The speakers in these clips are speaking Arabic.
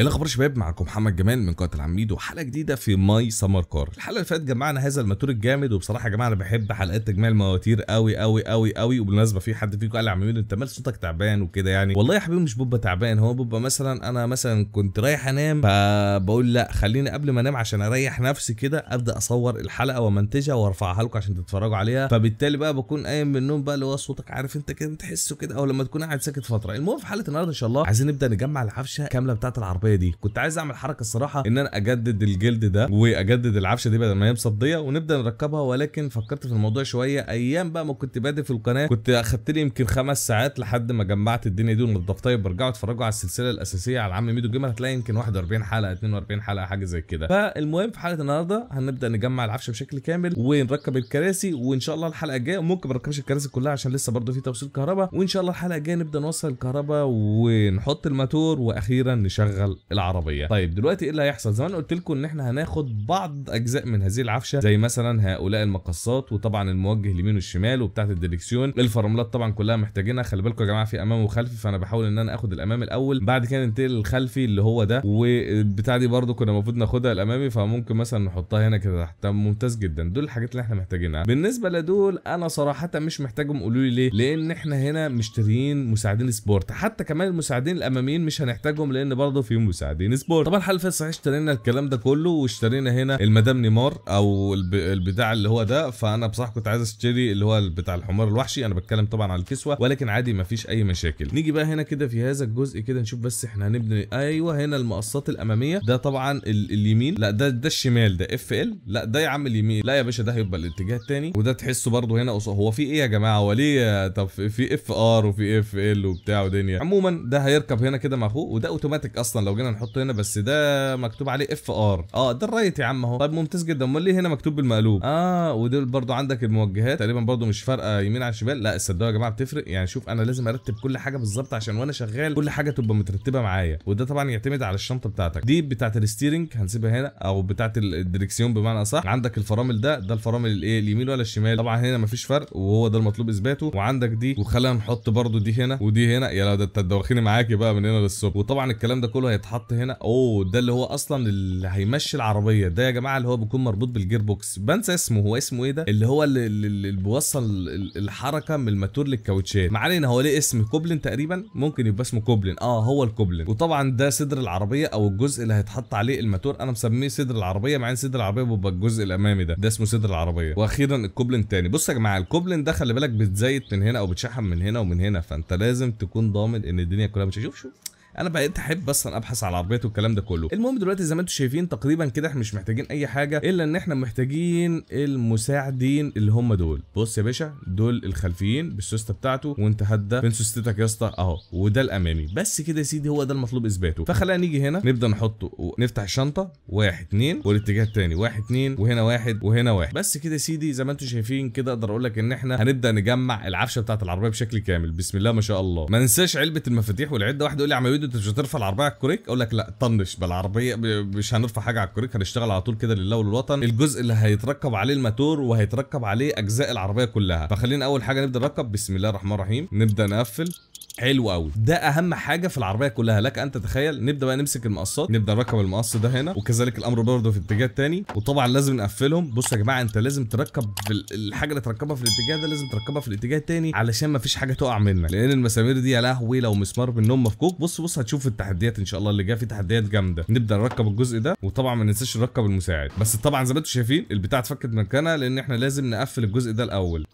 ايه الاخبار شباب معكم محمد جمال من قناه العميد وحلقه جديده في ماي سمر كار الحلقه اللي فاتت جمعنا هذا الماتور الجامد وبصراحه يا جماعه انا بحب حلقات تجميع المواتير قوي قوي قوي قوي وبالمناسبه في حد فيكم قال لي عميد انت مال صوتك تعبان وكده يعني والله يا حبيبي مش ببقى تعبان هو ببقى مثلا انا مثلا كنت رايح انام فبقول لا خليني قبل ما انام عشان اريح نفسي كده ابدا اصور الحلقه ومنتجها وارفعها لكم عشان تتفرجوا عليها فبالتالي بقى بكون قايم من النوم بقى اللي هو صوتك عارف انت كده بتحسه كده او لما تكون قاعد ساكت فتره المهم في حلقه النهارده ان شاء الله عايزين نبدا نجمع العفشه كامله بتاعه العربيه العربيه دي كنت عايز اعمل حركه الصراحه ان انا اجدد الجلد ده واجدد العفشه دي بدل ما هي مصديه ونبدا نركبها ولكن فكرت في الموضوع شويه ايام بقى ما كنت بادئ في القناه كنت اخدت لي يمكن خمس ساعات لحد ما جمعت الدنيا دي ونضفتها طيب، برجعوا اتفرجوا على السلسله الاساسيه على عم ميدو جيمر هتلاقي يمكن 41 حلقه 42 حلقه حاجه زي كده فالمهم في حلقه النهارده هنبدا نجمع العفشه بشكل كامل ونركب الكراسي وان شاء الله الحلقه الجايه ممكن ما نركبش الكراسي كلها عشان لسه برضه في توصيل كهرباء وان شاء الله الحلقه الجايه نبدا نوصل الكهرباء ونحط الماتور واخيرا نشغل العربيه طيب دلوقتي ايه اللي هيحصل زمان قلت لكم ان احنا هناخد بعض اجزاء من هذه العفشه زي مثلا هؤلاء المقصات وطبعا الموجه اليمين والشمال وبتاعه الديركسيون الفراملات طبعا كلها محتاجينها خلي بالكم يا جماعه في امام وخلفي فانا بحاول ان انا اخد الامام الاول بعد كده ننتقل للخلفي اللي هو ده والبتاع دي برده كنا المفروض ناخدها الامامي فممكن مثلا نحطها هنا كده تحت ممتاز جدا دول الحاجات اللي احنا محتاجينها بالنسبه لدول انا صراحه مش محتاجهم قولوا لي ليه لان احنا هنا مشتريين مساعدين سبورت حتى كمان المساعدين الاماميين مش هنحتاجهم لان برده فيهم مساعدين سبورت طبعا الحلقه اللي اشترينا الكلام ده كله واشترينا هنا المدام نيمار او البتاع اللي هو ده فانا بصراحه كنت عايز اشتري اللي هو بتاع الحمار الوحشي انا بتكلم طبعا على الكسوه ولكن عادي مفيش اي مشاكل نيجي بقى هنا كده في هذا الجزء كده نشوف بس احنا هنبني ايوه هنا المقصات الاماميه ده طبعا ال... اليمين لا ده ده الشمال ده اف ال لا ده يا عم اليمين لا يا باشا ده هيبقى الاتجاه الثاني وده تحسه برده هنا قصاد هو في ايه يا جماعه هو ليه طب في اف ار وفي اف ال وبتاع ودنيا عموما ده هيركب هنا كده مع اخوه وده اوتوماتيك اصلا لو جينا نحط هنا بس ده مكتوب عليه اف ار اه ده الرايت يا عم اهو طيب ممتاز جدا امال ليه هنا مكتوب بالمقلوب اه ودول برضو عندك الموجهات تقريبا برضو مش فارقه يمين على شمال لا الصدق يا جماعه بتفرق يعني شوف انا لازم ارتب كل حاجه بالظبط عشان وانا شغال كل حاجه تبقى مترتبه معايا وده طبعا يعتمد على الشنطه بتاعتك دي بتاعه الستيرنج هنسيبها هنا او بتاعه الدريكسيون بمعنى اصح عندك الفرامل ده ده الفرامل الايه اليمين ولا الشمال طبعا هنا مفيش فرق وهو ده المطلوب اثباته وعندك دي وخلينا نحط برضو دي هنا ودي هنا يا لو ده انت معاكي بقى من هنا للصبح وطبعا الكلام ده كله هيتحط هنا اوه ده اللي هو اصلا اللي هيمشي العربيه ده يا جماعه اللي هو بيكون مربوط بالجير بوكس بنسى اسمه هو اسمه ايه ده اللي هو اللي, اللي بيوصل الحركه من الماتور للكاوتشات ما علينا هو ليه اسم كوبلن تقريبا ممكن يبقى اسمه كوبلن اه هو الكوبلن وطبعا ده صدر العربيه او الجزء اللي هيتحط عليه الماتور انا مسميه صدر العربيه مع ان صدر العربيه بيبقى الجزء الامامي ده ده اسمه صدر العربيه واخيرا الكوبلن تاني بص يا جماعه الكوبلن ده خلي بالك بتزيت من هنا او بتشحن من هنا ومن هنا فانت لازم تكون ضامن ان الدنيا كلها مش شوف شوف انا بقيت احب اصلا ابحث على العربيات والكلام ده كله المهم دلوقتي زي ما انتم شايفين تقريبا كده احنا مش محتاجين اي حاجه الا ان احنا محتاجين المساعدين اللي هم دول بص يا باشا دول الخلفيين بالسوسته بتاعته وانت هدى بين سوستتك يا اسطى اهو وده الامامي بس كده يا سيدي هو ده المطلوب اثباته فخلينا نيجي هنا نبدا نحطه ونفتح الشنطه واحد اتنين والاتجاه الثاني واحد اتنين وهنا واحد وهنا واحد بس كده يا سيدي زي ما انتم شايفين كده اقدر اقول لك ان احنا هنبدا نجمع العفشه بتاعه العربيه بشكل كامل بسم الله ما شاء الله ما ننساش علبه المفاتيح والعده واحده يقول لي انت مش هترفع العربيه على الكوريك اقول لك لا طنش بالعربيه مش هنرفع حاجه على الكوريك هنشتغل على طول كده لله وللوطن الجزء اللي هيتركب عليه الماتور وهيتركب عليه اجزاء العربيه كلها فخلينا اول حاجه نبدا نركب بسم الله الرحمن الرحيم نبدا نقفل حلو قوي ده اهم حاجه في العربيه كلها لك ان تتخيل نبدا بقى نمسك المقصات نبدا نركب المقص ده هنا وكذلك الامر برضه في الاتجاه الثاني وطبعا لازم نقفلهم بصوا يا جماعه انت لازم تركب الحاجه اللي تركبها في الاتجاه ده لازم تركبها في الاتجاه الثاني علشان ما فيش حاجه تقع منك لان المسامير دي يا لهوي لو مسمار منهم مفكوك بص بص هتشوف التحديات ان شاء الله اللي جايه في تحديات جامده نبدا نركب الجزء ده وطبعا ما ننساش نركب المساعد بس طبعا زي ما انتم شايفين البتاع اتفكت مكانها لان احنا لازم نقفل الجزء ده الاول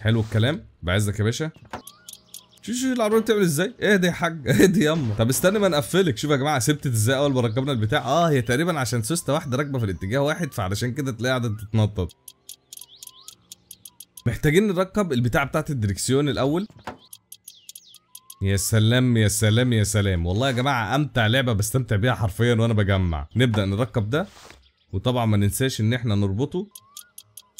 حلو الكلام بعزك يا باشا شوف شوف العربيه بتعمل ازاي اهدى يا حاج اهدى يما طب استنى ما نقفلك شوف يا جماعه سبتت ازاي اول ما ركبنا البتاع اه هي تقريبا عشان سوسته واحده راكبه في الاتجاه واحد فعلشان كده تلاقيها قاعده تتنطط محتاجين نركب البتاع بتاعت الدريكسيون الاول يا سلام يا سلام يا سلام والله يا جماعه امتع لعبه بستمتع بيها حرفيا وانا بجمع نبدا نركب ده وطبعا ما ننساش ان احنا نربطه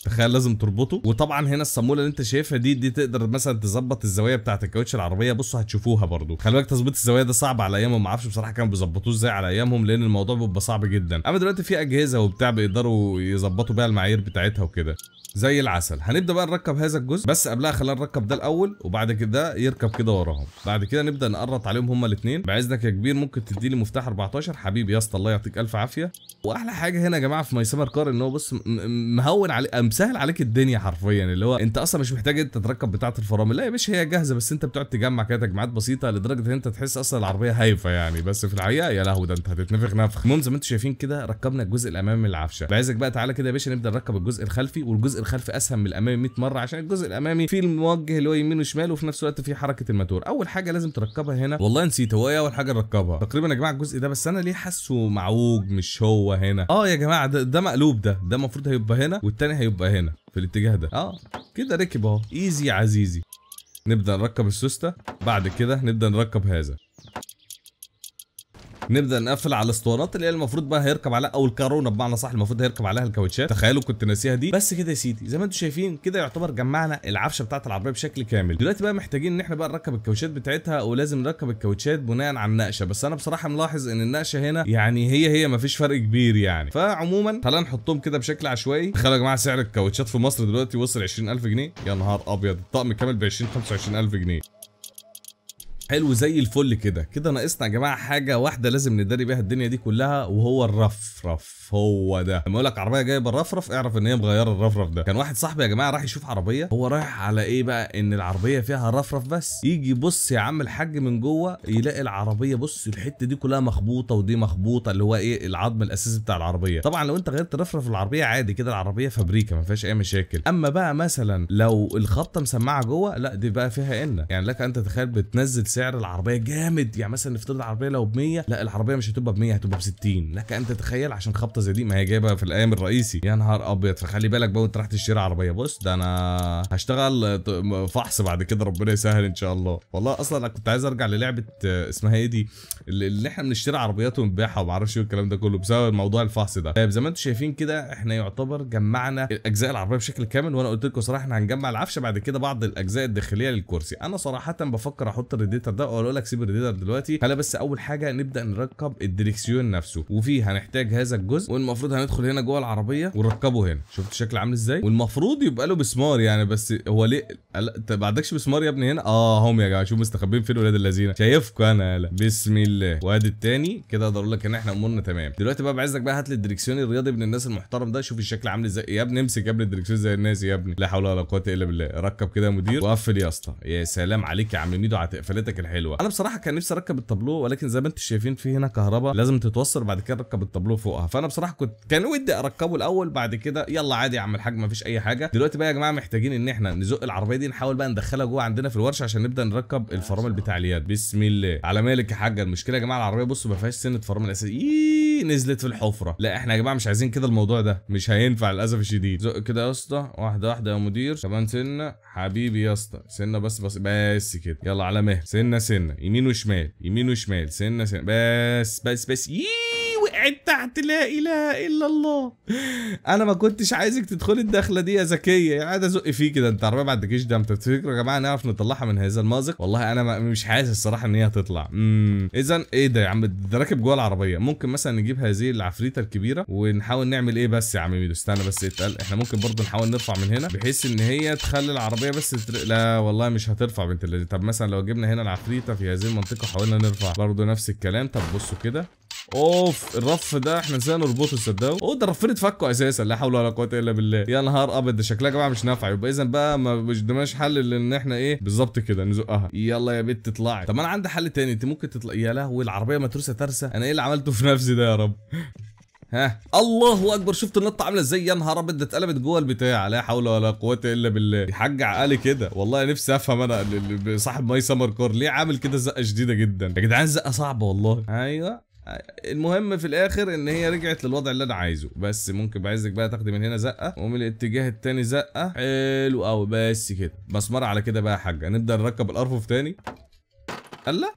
تخيل لازم تربطه وطبعا هنا الصاموله اللي انت شايفها دي دي تقدر مثلا تظبط الزوايا بتاعه الكاوتش العربيه بصوا هتشوفوها برده خلي بالك تظبيط الزوايا ده صعب على ايامهم ما اعرفش بصراحه كانوا بيظبطوه ازاي على ايامهم لان الموضوع بيبقى صعب جدا اما دلوقتي في اجهزه وبتاع بيقدروا يظبطوا بيها المعايير بتاعتها وكده زي العسل هنبدا بقى نركب هذا الجزء بس قبلها خلينا نركب ده الاول وبعد كده يركب كده وراهم بعد كده نبدا نقرط عليهم هما الاثنين بعزك يا كبير ممكن تديني مفتاح 14 حبيبي يا اسطى الله يعطيك الف عافيه واحلى حاجه هنا يا جماعه في مايسمر كار ان هو بص مهون علي مسهل عليك الدنيا حرفيا اللي هو انت اصلا مش محتاج انت تركب بتاعه الفرامل لا يا باشا هي جاهزه بس انت بتقعد تجمع كده تجمعات بسيطه لدرجه ان انت تحس اصلا العربيه هايفه يعني بس في الحقيقه يا لهوي ده انت هتتنفخ نفخ المهم زي ما انتم شايفين كده ركبنا الجزء الامامي من العفشه بعزك بقى تعالى كده يا باشا نبدا نركب الجزء الخلفي والجزء الخلف اسهل من الامامي 100 مره عشان الجزء الامامي فيه الموجه اللي هو يمين وشمال وفي نفس الوقت فيه حركه الماتور اول حاجه لازم تركبها هنا والله نسيت هو ايه اول حاجه نركبها تقريبا يا جماعه الجزء ده بس انا ليه حاسه معوج مش هو هنا اه يا جماعه ده, ده مقلوب ده ده المفروض هيبقى هنا والتاني هيبقى هنا في الاتجاه ده اه كده ركب اهو ايزي عزيزي نبدا نركب السوسته بعد كده نبدا نركب هذا نبدا نقفل على الاسطوانات اللي هي المفروض بقى هيركب عليها او الكارونه بمعنى صح المفروض هيركب عليها الكاوتشات تخيلوا كنت ناسيها دي بس كده يا سيدي زي ما انتم شايفين كده يعتبر جمعنا العفشه بتاعه العربيه بشكل كامل دلوقتي بقى محتاجين ان احنا بقى نركب الكاوتشات بتاعتها ولازم نركب الكاوتشات بناء على النقشه بس انا بصراحه ملاحظ ان النقشه هنا يعني هي هي ما فيش فرق كبير يعني فعموما تعالى نحطهم كده بشكل عشوائي تخيلوا يا جماعه سعر الكاوتشات في مصر دلوقتي وصل 20000 جنيه يا نهار ابيض الطقم كامل ب 20 25000 جنيه حلو زي الفل كده كده ناقصنا يا جماعه حاجه واحده لازم نداري بيها الدنيا دي كلها وهو الرفرف هو ده لما اقول لك عربيه جايبه بالرفرف اعرف ان هي مغيره الرفرف ده كان واحد صاحبي يا جماعه راح يشوف عربيه هو رايح على ايه بقى ان العربيه فيها رفرف بس يجي بص يا عم الحاج من جوه يلاقي العربيه بص الحته دي كلها مخبوطه ودي مخبوطه اللي هو ايه العظم الاساسي بتاع العربيه طبعا لو انت غيرت رفرف العربيه عادي كده العربيه فابريكا ما فيهاش اي مشاكل اما بقى مثلا لو الخبطه مسمعه جوه لا دي بقى فيها ان يعني لك انت تخيل بتنزل سعر العربيه جامد يعني مثلا نفترض العربيه لو ب 100 لا العربيه مش هتبقى ب 100 هتبقى ب 60 لك ان تتخيل عشان خبطه زي دي ما هي جايبه في الايام الرئيسي يا نهار ابيض فخلي بالك بقى وانت رايح تشتري عربيه بص ده انا هشتغل فحص بعد كده ربنا يسهل ان شاء الله والله اصلا انا كنت عايز ارجع للعبه آه، اسمها ايه دي اللي احنا بنشتري عربيات ونبيعها وما اعرفش ايه والكلام ده كله بسبب موضوع الفحص ده طيب زي ما انتم شايفين كده احنا يعتبر جمعنا اجزاء العربيه بشكل كامل وانا قلت لكم صراحه احنا هنجمع العفش بعد كده بعض الاجزاء الداخليه للكرسي انا صراحه بفكر احط الكاركتر ده واقول لك سيب الريدر دلوقتي خلينا بس اول حاجه نبدا نركب الدريكسيون نفسه وفي هنحتاج هذا الجزء والمفروض هندخل هنا جوه العربيه ونركبه هنا شفت شكله عامل ازاي والمفروض يبقى له مسمار يعني بس هو ليه انت ما عندكش مسمار يا ابني هنا اه هم يا جماعه شوف مستخبين فين ولاد اللذينه شايفكم انا يلا بسم الله وادي التاني كده اقدر اقول لك ان احنا امورنا تمام دلوقتي بقى بعزك بقى هات لي الدريكسيون الرياضي من الناس المحترم ده شوف الشكل عامل ازاي يا ابني امسك يا ابني الدريكسيون زي الناس يا ابني لا حول ولا قوه الا بالله ركب كده يا مدير وقفل يا اسطى يا سلام عليك يا عم ميدو على تقفلتك الحاجه الحلوه انا بصراحه كان نفسي اركب التابلو ولكن زي ما انتم شايفين في هنا كهرباء لازم تتوصل بعد كده اركب التابلو فوقها فانا بصراحه كنت كان ودي اركبه الاول بعد كده يلا عادي يا عم الحاج مفيش اي حاجه دلوقتي بقى يا جماعه محتاجين ان احنا نزق العربيه دي نحاول بقى ندخلها جوه عندنا في الورشه عشان نبدا نركب الفرامل بتاع اليد بسم الله على مالك يا حاج المشكله يا جماعه العربيه بصوا ما فيهاش سنه فرامل اساسيه نزلت في الحفره لا احنا يا جماعه مش عايزين كده الموضوع ده مش هينفع للاسف الشديد زق كده يا اسطى واحده واحده يا مدير كمان سنه حبيبي يا اسطى سنه بس بس بس كده يلا على مهل سنه سنه يمين وشمال يمين وشمال سنه سنه بس بس بس يييي قاعد تحت لا اله الا الله انا ما كنتش عايزك تدخلي الدخله دي يا ذكيه قاعد يعني ازق فيه كده انت عربيه ما عندكيش دم تفتكروا يا جماعه نعرف نطلعها من هذا المازق والله انا مش حاسس الصراحه ان هي هتطلع امم اذا ايه ده يا عم ده راكب جوه العربيه ممكن مثلا نجيب هذه العفريته الكبيره ونحاول نعمل ايه بس يا عم ميدو استنى بس اتقل احنا ممكن برضه نحاول نرفع من هنا بحيث ان هي تخلي العربيه بس تر... لا والله مش هترفع بنت اللذين طب مثلا لو جبنا هنا العفريته في هذه المنطقه حاولنا نرفع برضه نفس الكلام طب بصوا كده اوف الرف ده احنا نسينا نربطه صدقوا اوه ده الرفين اتفكوا اساسا لا حول ولا قوه الا بالله يا نهار ابيض ده شكلها يا جماعه مش نافعه يبقى اذا بقى ما قدامناش حل الا ان احنا ايه بالظبط كده نزقها يلا يا بت اطلعي طب انا عندي حل تاني انت ممكن تطلعي يا لهوي العربيه متروسه ترسه انا ايه اللي عملته في نفسي ده يا رب ها الله اكبر شفت النطه عامله ازاي يا نهار ابيض اتقلبت جوه البتاع لا حول ولا قوه الا بالله يا حاج عقلي كده والله نفسي افهم انا صاحب ماي سمر كور ليه عامل كده زقه شديده جدا يا جدعان زقه صعبه والله ايوه المهم في الاخر ان هي رجعت للوضع اللي انا عايزه بس ممكن بعزك بقى تاخدي من هنا زقه ومن الاتجاه التاني زقه حلو قوي بس كده مرة على كده بقى يا حاجه نبدا نركب الارفف تاني الله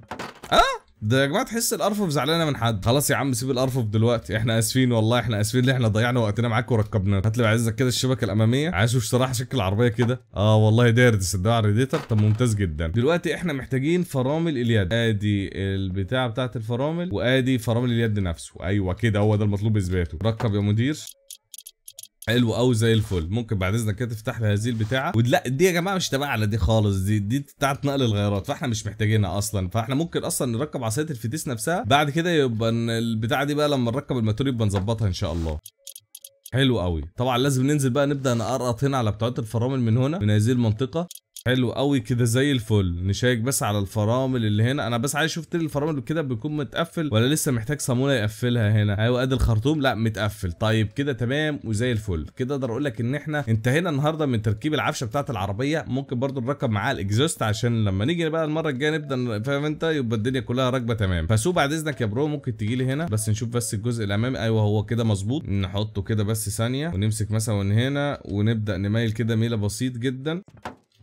اه ده يا جماعه تحس الارفف زعلانه من حد خلاص يا عم سيب الارفف دلوقتي احنا اسفين والله احنا اسفين اللي احنا ضيعنا وقتنا معاك وركبناه هات لي عايزك كده الشبكه الاماميه عايز اشوف صراحه شكل العربيه كده اه والله دارت الصداع على طب ممتاز جدا دلوقتي احنا محتاجين فرامل اليد ادي البتاع بتاعه الفرامل وادي فرامل اليد نفسه ايوه كده هو ده المطلوب اثباته ركب يا مدير حلو قوي زي الفل ممكن بعد اذنك كده تفتح لي هذه البتاعه ولا دي يا جماعه مش تبع على دي خالص دي دي بتاعت نقل الغيارات فاحنا مش محتاجينها اصلا فاحنا ممكن اصلا نركب عصايه الفتيس نفسها بعد كده يبقى البتاعه دي بقى لما نركب الماتور يبقى نظبطها ان شاء الله حلو قوي طبعا لازم ننزل بقى نبدا نقرقط هنا على بتاعه الفرامل من هنا من هذه المنطقه حلو قوي كده زي الفل نشيك بس على الفرامل اللي هنا انا بس عايز شفت الفرامل كده بيكون متقفل ولا لسه محتاج صاموله يقفلها هنا ايوه ادي الخرطوم لا متقفل طيب كده تمام وزي الفل كده اقدر اقول لك ان احنا انتهينا النهارده من تركيب العفشه بتاعه العربيه ممكن برضو نركب معاها الاكزوست عشان لما نيجي بقى المره الجايه نبدا فاهم انت يبقى الدنيا كلها راكبه تمام فسو بعد اذنك يا برو ممكن تيجي لي هنا بس نشوف بس الجزء الامامي ايوه هو كده مظبوط نحطه كده بس ثانيه ونمسك مثلا هنا ونبدا نميل كده ميله بسيط جدا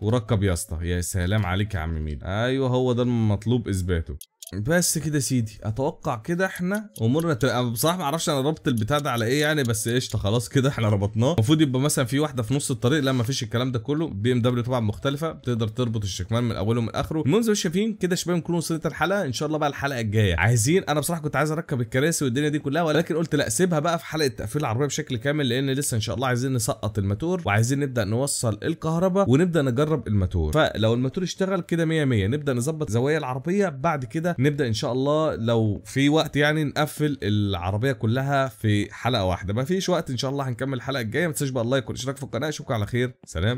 وركب يا اسطى يا سلام عليك يا عم ميدو ايوه هو ده المطلوب اثباته بس كده سيدي اتوقع كده احنا امورنا انا بصراحه ما اعرفش انا ربط البتاع ده على ايه يعني بس قشطه خلاص كده احنا ربطناه المفروض يبقى مثلا في واحده في نص الطريق لا ما فيش الكلام ده كله بي ام دبليو طبعا مختلفه بتقدر تربط الشكمان من اوله ومن اخره المهم زي ما شايفين كده شباب نكون وصلت الحلقه ان شاء الله بقى الحلقه الجايه عايزين انا بصراحه كنت عايز اركب الكراسي والدنيا دي كلها ولكن قلت لا سيبها بقى في حلقه تقفيل العربيه بشكل كامل لان لسه ان شاء الله عايزين نسقط الماتور وعايزين نبدا نوصل الكهرباء ونبدا نجرب الماتور فلو الماتور اشتغل كده 100 100 نبدا نظبط زوايا العربيه بعد كده نبدا ان شاء الله لو في وقت يعني نقفل العربيه كلها في حلقه واحده ما فيش وقت ان شاء الله هنكمل الحلقه الجايه ما تنساش بقى اللايك والاشتراك في القناه اشوفكم على خير سلام